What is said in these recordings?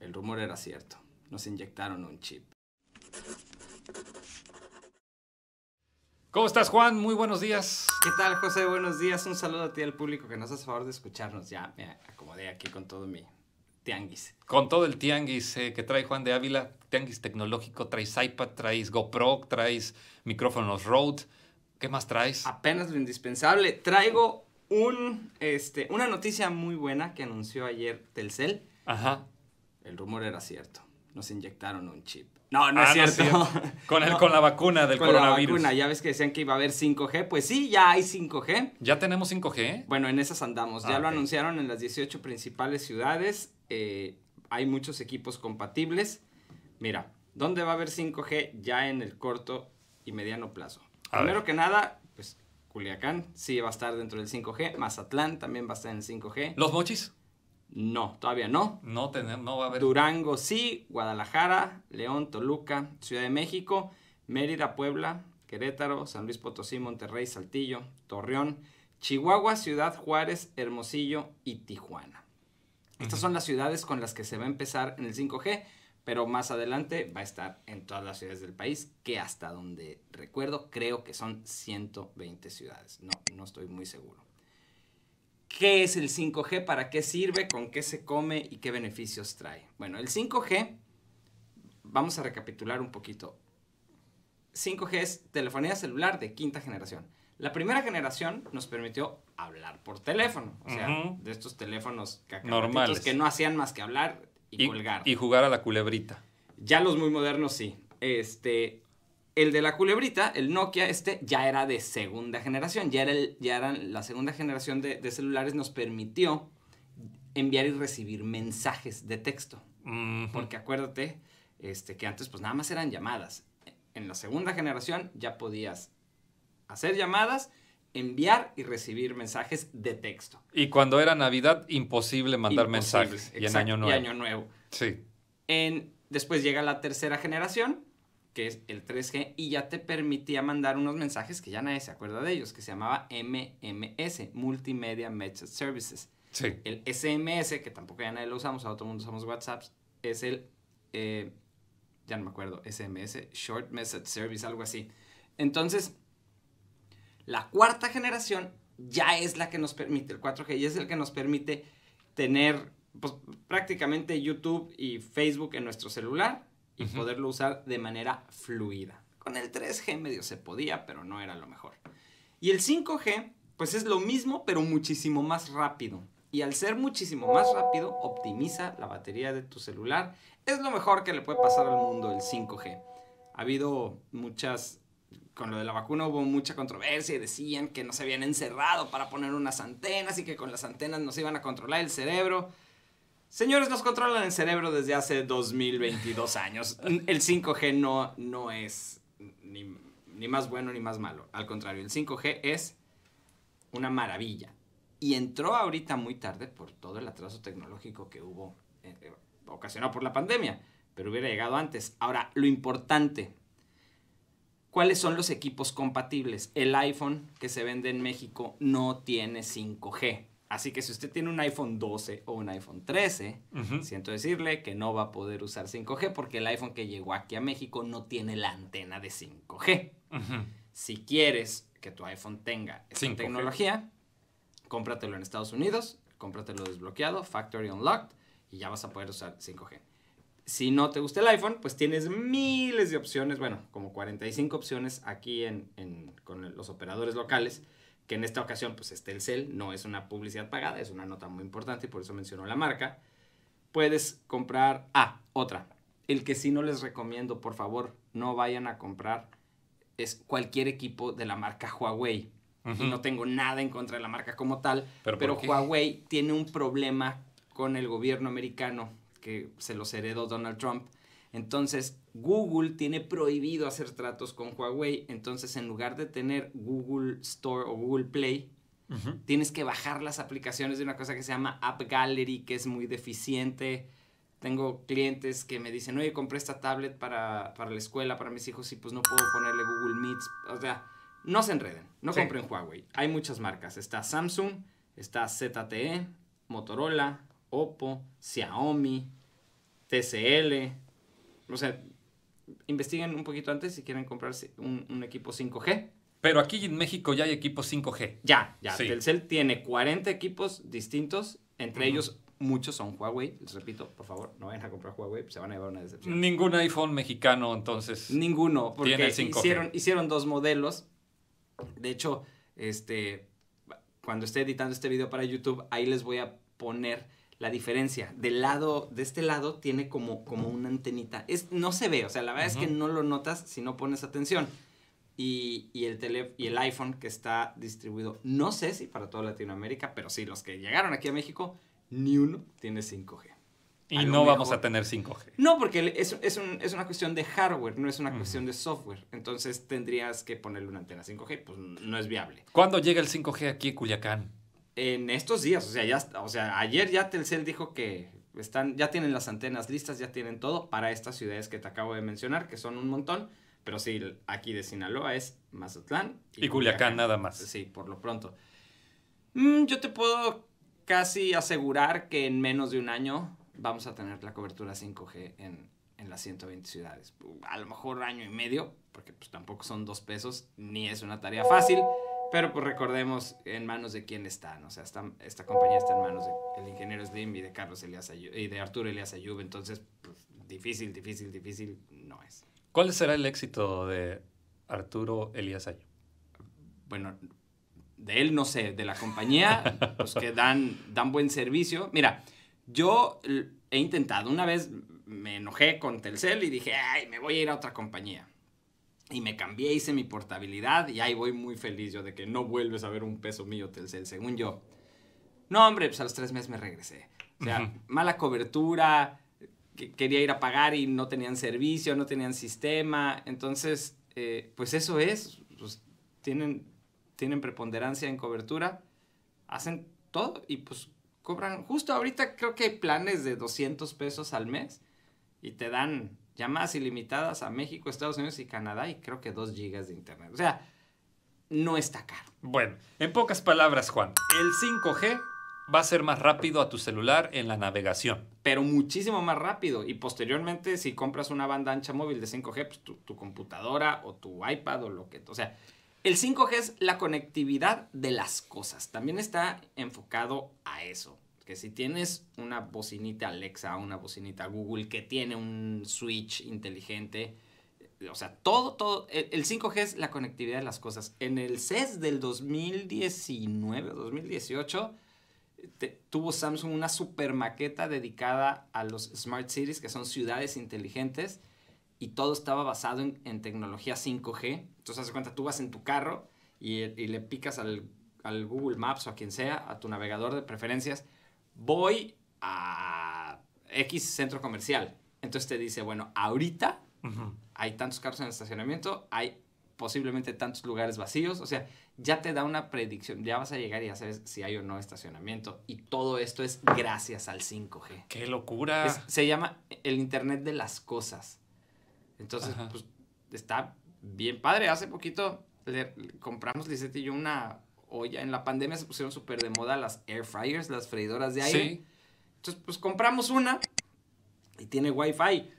El rumor era cierto. Nos inyectaron un chip. ¿Cómo estás, Juan? Muy buenos días. ¿Qué tal, José? Buenos días. Un saludo a ti y al público que nos hace favor de escucharnos. Ya me acomodé aquí con todo mi tianguis. Con todo el tianguis eh, que trae Juan de Ávila, tianguis tecnológico, traes iPad, traes GoPro, traes micrófonos Rode. ¿Qué más traes? Apenas lo indispensable. Traigo un, este, una noticia muy buena que anunció ayer Telcel. Ajá el rumor era cierto. Nos inyectaron un chip. No, no, es, ah, cierto. Con, el, con la vacuna del con La vacuna. Ya ves que decían que iba a haber 5G. Pues sí, ya hay 5G. ¿Ya tenemos 5G? Bueno, en esas andamos. ya ah, lo anunciaron en las 18 principales ciudades. Eh, hay muchos equipos compatibles. Mira, ¿dónde va a haber 5G ya en el corto y mediano plazo? Primero que nada, pues Culiacán sí va a estar dentro del 5G. Mazatlán también va a estar en 5G. ¿Los mochis? No, todavía no. No, a haber. Durango sí, Guadalajara, León, Toluca, Ciudad de México, Mérida, Puebla, Querétaro, San Luis Potosí, Monterrey, Saltillo, Torreón, Chihuahua, Ciudad Juárez, Hermosillo y Tijuana. Estas son las ciudades con las que se va a empezar en el 5G, pero más adelante va a estar en todas las ciudades del país, que hasta donde recuerdo creo que son 120 ciudades. No, no estoy muy seguro. ¿Qué es el 5G? ¿Para qué sirve? ¿Con qué se come? ¿Y qué beneficios trae? Bueno, el 5G, vamos a recapitular un poquito. 5G es telefonía celular de quinta generación. La primera generación nos permitió hablar por teléfono, o sea, de estos teléfonos normales que no hacían más que hablar y, y colgar. Y jugar a la culebrita. Ya los muy modernos sí. Este, el de la culebrita, el Nokia, este ya era de segunda generación, ya, era ya la segunda generación de, celulares, nos permitió enviar y recibir mensajes de texto. Porque acuérdate este, que antes pues nada más eran llamadas. En la segunda generación ya podías hacer llamadas, enviar y recibir mensajes de texto. Y cuando era Navidad, imposible mandar mensajes. en Año Nuevo. Año Nuevo. Sí. En, después llega la tercera generación, que es el 3G, y ya te permitía mandar unos mensajes que ya nadie se acuerda de ellos, que se llamaba MMS, Multimedia Message Services. El SMS, que tampoco ya nadie lo usamos, a todo mundo usamos WhatsApp, es el, eh, ya no me acuerdo, SMS, Short Message Service, algo así. Entonces, la cuarta generación ya es la que nos permite, el 4G y es el que nos permite tener pues, prácticamente YouTube y Facebook en nuestro celular y poderlo usar de manera fluida. Con el 3G medio se podía, pero no era lo mejor. Y el 5G, pues es lo mismo, pero muchísimo más rápido. Y al ser muchísimo más rápido, optimiza la batería de tu celular. Es lo mejor que le puede pasar al mundo el 5G. Ha habido muchas con lo de la vacuna hubo mucha controversia y decían que no se habían encerrado para poner unas antenas y que con las antenas nos iban a controlar el cerebro. Señores, nos controlan el cerebro desde hace 2022 años. El 5G no, no es ni, más bueno ni más malo. Al contrario, el 5G es una maravilla. Y entró ahorita muy tarde por todo el atraso tecnológico que hubo, eh, eh, ocasionado por la pandemia, pero hubiera llegado antes. Ahora, lo importante, ¿cuáles son los equipos compatibles? El iPhone que se vende en México no tiene 5G. Así que si usted tiene un iPhone 12 o un iPhone 13, siento decirle que no va a poder usar 5G porque el iPhone que llegó aquí a México no tiene la antena de 5G. Si quieres que tu iPhone tenga esa tecnología, cómpratelo en Estados Unidos, cómpratelo desbloqueado, factory unlocked, y ya vas a poder usar 5G. Si no te gusta el iPhone, pues tienes miles de opciones, bueno, como 45 opciones aquí en, con los operadores locales que en esta ocasión pues este, el cel no es una publicidad pagada, es una nota muy importante y por eso mencionó la marca. Puedes comprar, ah, otra, el que sí no les recomiendo, por favor, no vayan a comprar es cualquier equipo de la marca Huawei. no tengo nada en contra de la marca como tal, pero, pero Huawei tiene un problema con el gobierno americano que se los heredó Donald Trump entonces, Google tiene prohibido hacer tratos con Huawei. Entonces, en lugar de tener Google Store o Google Play, tienes que bajar las aplicaciones de una cosa que se llama App Gallery, que es muy deficiente. Tengo clientes que me dicen, oye, compré esta tablet para, la escuela, para mis hijos, y pues no puedo ponerle Google Meets. O sea, no se enreden, no compren Huawei. Hay muchas marcas. Está Samsung, está ZTE, Motorola, Oppo, Xiaomi, TCL, o sea, investiguen un poquito antes si quieren comprarse un, equipo 5G. Pero aquí en México ya hay equipos 5G. Ya, ya. Telcel tiene 40 equipos distintos, entre ellos muchos son Huawei. Les repito, por favor, no vayan a comprar Huawei, se van a llevar una decepción. Ningún iPhone mexicano, entonces. Ninguno, porque Hicieron, hicieron dos modelos. De hecho, este, cuando esté editando este video para YouTube, ahí les voy a poner la diferencia. Del lado, de este lado tiene como, como una antenita. Es, no se ve, o sea, la verdad es que no lo notas si no pones atención. Y, y, el tele, y el iPhone que está distribuido, no sé si para toda Latinoamérica, pero sí, los que llegaron aquí a México, ni uno tiene 5G. Y no vamos a tener 5G. No, porque es, es, es, una cuestión de hardware, no es una cuestión de software. Entonces tendrías que ponerle una antena 5G, pues no es viable. ¿Cuándo llega el 5G aquí a Culiacán? en estos días, o sea, ya, o sea, ayer ya Telcel dijo que están, ya tienen las antenas listas, ya tienen todo para estas ciudades que te acabo de mencionar, que son un montón, pero sí, aquí de Sinaloa es Mazatlán. Y, Culiacán, nada más. Sí, por lo pronto. Mm, yo te puedo casi asegurar que en menos de un año vamos a tener la cobertura 5G en, las 120 ciudades. A lo mejor año y medio, porque pues, tampoco son dos pesos, ni es una tarea fácil, pero pues recordemos en manos de quién están. O sea, esta compañía está en manos del ingeniero Slim y de Carlos Elias y de Arturo Elías Ayub. Entonces, pues, difícil, difícil, difícil no es. ¿Cuál será el éxito de Arturo Elías Ayub? Bueno, de él no sé, de la compañía, los pues, que dan, dan buen servicio. Mira, yo he intentado, una vez me enojé con Telcel y dije, ay, me voy a ir a otra compañía. Y me cambié, hice mi portabilidad y ahí voy muy feliz yo de que no vuelves a ver un peso mío Telcel, según yo. No, hombre, pues a los tres meses me regresé. O sea, mala cobertura, quería ir a pagar y no tenían servicio, no tenían sistema. Entonces, eh, pues eso es, pues tienen, tienen preponderancia en cobertura, hacen todo y pues cobran. Justo ahorita creo que hay planes de 200 pesos al mes y te dan llamadas ilimitadas a México, Estados Unidos y Canadá y creo que 2 gigas de internet. O sea, no está caro. Bueno, en pocas palabras, Juan, el 5G va a ser más rápido a tu celular en la navegación. Pero muchísimo más rápido. Y posteriormente, si compras una banda ancha móvil de 5G, pues tu, tu computadora o tu iPad o lo que... O sea, el 5G es la conectividad de las cosas. También está enfocado a eso que si tienes una bocinita Alexa, una bocinita Google que tiene un switch inteligente, o sea, todo, todo, el, 5G es la conectividad de las cosas. En el CES del 2019, 2018, tuvo Samsung una super maqueta dedicada a los smart cities, que son ciudades inteligentes, y todo estaba basado en, tecnología 5G. Entonces, hace cuenta, tú vas en tu carro y, y le picas al, Google Maps o a quien sea, a tu navegador de preferencias, voy a X centro comercial. Entonces te dice, bueno, ahorita hay tantos carros en el estacionamiento, hay posiblemente tantos lugares vacíos, o sea, ya te da una predicción, ya vas a llegar y ya sabes si hay o no estacionamiento. Y todo esto es gracias al 5G. ¡Qué locura! se llama el Internet de las Cosas. Entonces, pues está bien padre. Hace poquito le, compramos Lisette y yo una o ya en la pandemia se pusieron súper de moda las air fryers, las freidoras de aire. Entonces, pues compramos una y tiene wifi.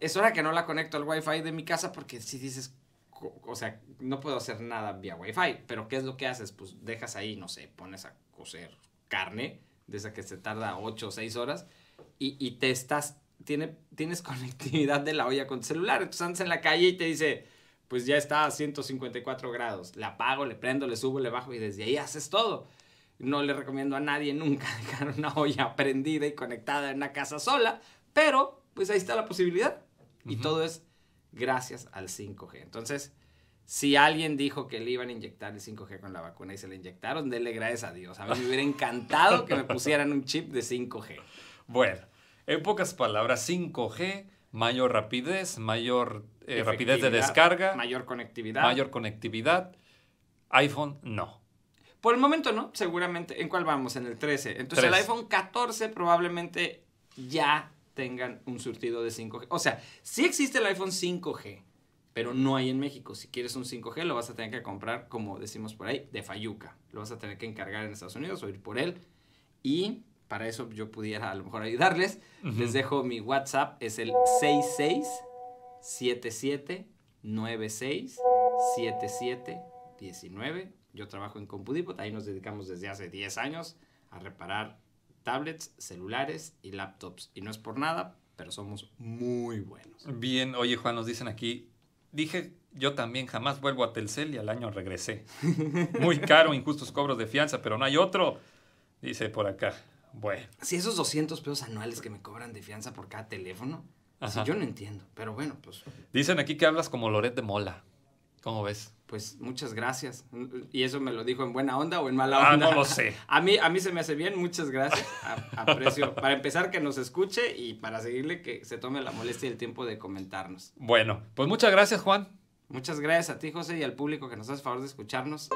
Es hora que no la conecto al wifi de mi casa porque si dices, o sea, no puedo hacer nada vía wifi, pero ¿qué es lo que haces? Pues dejas ahí, no sé, pones a cocer carne, de esa que se tarda 8 o 6 horas, y, te estás, tiene, tienes conectividad de la olla con tu celular. Entonces andas en la calle y te dice, pues ya está a 154 grados. La apago, le prendo, le subo, le bajo y desde ahí haces todo. No le recomiendo a nadie nunca dejar una olla prendida y conectada en una casa sola, pero pues ahí está la posibilidad. Y todo es gracias al 5G. Entonces, si alguien dijo que le iban a inyectar el 5G con la vacuna y se le inyectaron, denle gracias a Dios. A mí me hubiera encantado que me pusieran un chip de 5G. Bueno, en pocas palabras, 5G mayor rapidez, mayor eh, rapidez de descarga, mayor conectividad. Mayor conectividad. iPhone no. Por el momento no, seguramente. ¿En cuál vamos? En el 13. Entonces el iPhone 14 probablemente ya tengan un surtido de 5G. O sea, sí existe el iPhone 5G, pero no hay en México. Si quieres un 5G, lo vas a tener que comprar, como decimos por ahí, de Fayuca. Lo vas a tener que encargar en Estados Unidos o ir por él. Y para eso yo pudiera a lo mejor ayudarles, les dejo mi WhatsApp, es el 6677967719. Yo trabajo en CompuDipot, ahí nos dedicamos desde hace 10 años a reparar tablets, celulares y laptops. Y no es por nada, pero somos muy buenos. Bien, oye Juan, nos dicen aquí, dije yo también jamás vuelvo a Telcel y al año regresé. Muy caro, injustos cobros de fianza, pero no hay otro, dice por acá. Bueno. Si esos 200 pesos anuales que me cobran de fianza por cada teléfono, pues, yo no entiendo, pero bueno, pues... Dicen aquí que hablas como Loret de Mola. ¿Cómo ves? Pues muchas gracias. ¿Y eso me lo dijo en buena onda o en mala onda? Ah, no lo sé. A mí, a mí se me hace bien, muchas gracias. aprecio, para empezar, que nos escuche y para seguirle, que se tome la molestia y el tiempo de comentarnos. Bueno, pues muchas gracias, Juan. Muchas gracias a ti, José, y al público que nos hace favor de escucharnos.